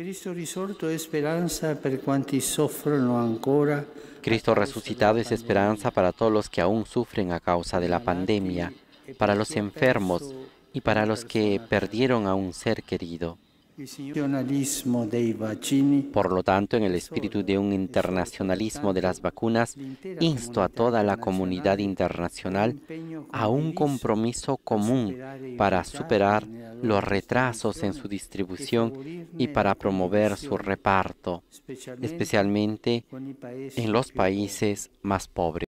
Cristo resucitado es esperanza para todos los que aún sufren a causa de la pandemia, para los enfermos y para los que perdieron a un ser querido. Por lo tanto, en el espíritu de un internacionalismo de las vacunas, insto a toda la comunidad internacional a un compromiso común para superar los retrasos en su distribución y para promover su reparto, especialmente en los países más pobres.